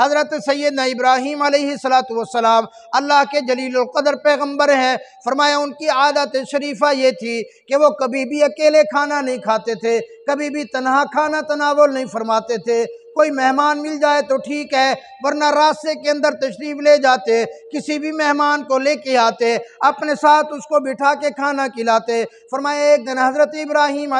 हज़रत सैद इब्राहिम वसलाम अल्लाह के कदर पैगम्बर हैं फरमाया उनकी आदत शरीफा ये थी कि वो कभी भी अकेले खाना नहीं खाते थे कभी भी तनहा खाना तनावल नहीं फरमाते थे कोई मेहमान मिल जाए तो ठीक है वरना रास्ते के अंदर तशरीफ़ ले जाते किसी भी मेहमान को लेके आते अपने साथ उसको बिठा के खाना खिलाते फरमाए एक दिन हज़रत इब्राहिम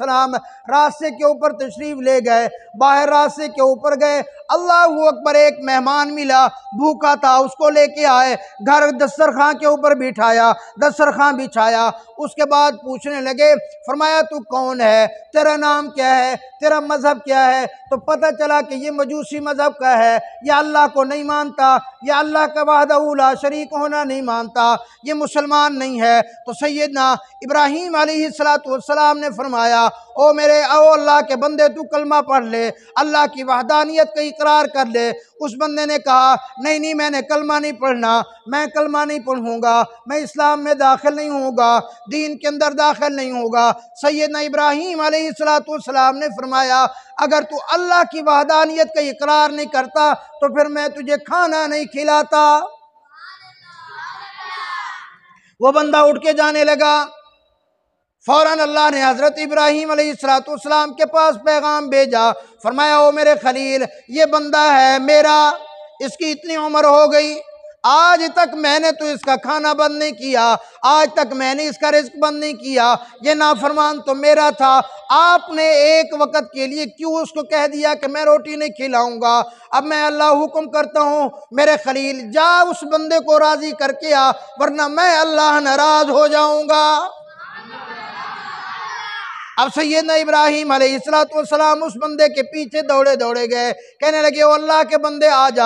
सलाम रास्ते के ऊपर तशरीफ़ ले गए बाहर रास्ते के ऊपर गए अल्लाह अकबर एक मेहमान मिला भूखा था उसको लेके आए घर खां के ऊपर बिठाया खां बिछाया उसके बाद पूछने लगे फरमाया तू कौन है तेरा नाम क्या है तेरा मज़हब क्या है तो पता चला कि ये मजूसी मज़हब का है यह अल्लाह को नहीं मानता या अल्लाह का उला शरीक होना नहीं मानता ये मुसलमान नहीं है तो सैद ना इब्राहिम सलातम ने फरमाया ओ मेरे ओ अल्लाह के बंदे तू कलमा पढ़ ले अल्लाह की वहदानियत का इकरार कर ले उस बंदे ने कहा नहीं नहीं मैंने कलमा नहीं पढ़ना मैं कलमा नहीं पढ़ूँगा मैं इस्लाम में दाखिल नहीं होगा दीन के अंदर दाखिल नहीं होगा सैदना इब्राहीम सलाम ने फरमाया अगर तू अल्लाह अल्लाह की वहदानियत का इकरार नहीं करता तो फिर मैं तुझे खाना नहीं खिलाता वो बंदा उठ के जाने लगा फ़ौरन अल्लाह ने हज़रत इब्राहिम सलाम के पास पैगाम भेजा फरमाया ओ मेरे खलील ये बंदा है मेरा इसकी इतनी उम्र हो गई आज तक मैंने तो इसका खाना बंद नहीं किया आज तक मैंने इसका रिस्क बंद नहीं किया ये नाफरमान तो मेरा था आपने एक वक्त के लिए क्यों उसको कह दिया कि मैं रोटी नहीं खिलाऊंगा अब मैं अल्लाह हुक्म करता हूँ मेरे खलील जा उस बंदे को राज़ी करके आ वरना मैं अल्लाह नाराज़ हो जाऊंगा अब सैदना इब्राहिम अलैहिस्सलाम उस बंदे के पीछे दौड़े दौड़े गए कहने लगे ओ अल्लाह के बंदे आ जा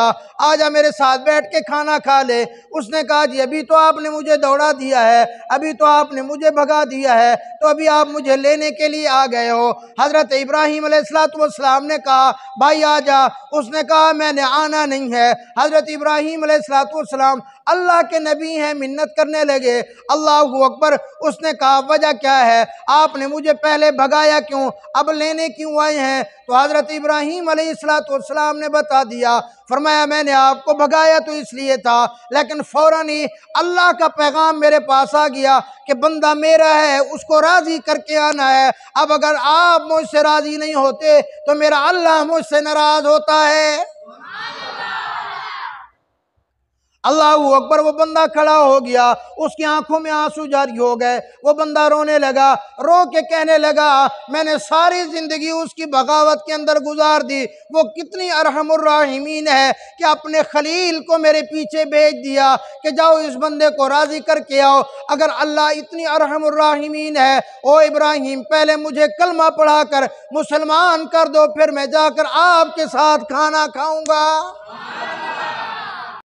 आ जा मेरे साथ बैठ के खाना खा ले उसने कहा जी अभी तो आपने मुझे दौड़ा दिया है अभी तो आपने मुझे भगा दिया है तो अभी आप मुझे लेने के लिए आ गए हो हज़रत इब्राहिम अलैहिस्सलाम ने कहा भाई आ जा उसने कहा मैंने आना नहीं है हज़रत इब्राहिम अलैहिस्सलाम अल्लाह के नबी हैं मिन्नत करने लगे अल्लाह अकबर उसने कहा वजह क्या है आपने मुझे पहले पहले भगाया क्यों अब लेने क्यों आए हैं तो हज़रत इब्राहिम अलैहिस्सलाम ने बता दिया फरमाया मैंने आपको भगाया तो इसलिए था लेकिन फ़ौर ही अल्लाह का पैगाम मेरे पास आ गया कि बंदा मेरा है उसको राज़ी करके आना है अब अगर आप मुझसे राज़ी नहीं होते तो मेरा अल्लाह मुझसे नाराज़ होता है अल्लाह अकबर वो बंदा खड़ा हो गया उसकी आंखों में आंसू जारी हो गए वो बंदा रोने लगा रो के कहने लगा मैंने सारी ज़िंदगी उसकी बगावत के अंदर गुजार दी वो कितनी अरहमर्राहिमीन है कि अपने खलील को मेरे पीछे भेज दिया कि जाओ इस बंदे को राज़ी करके आओ अगर अल्लाह इतनी अरहमराहिमीन है ओ इब्राहिम पहले मुझे कलमा पढ़ा कर मुसलमान कर दो फिर मैं जाकर आपके साथ खाना खाऊँगा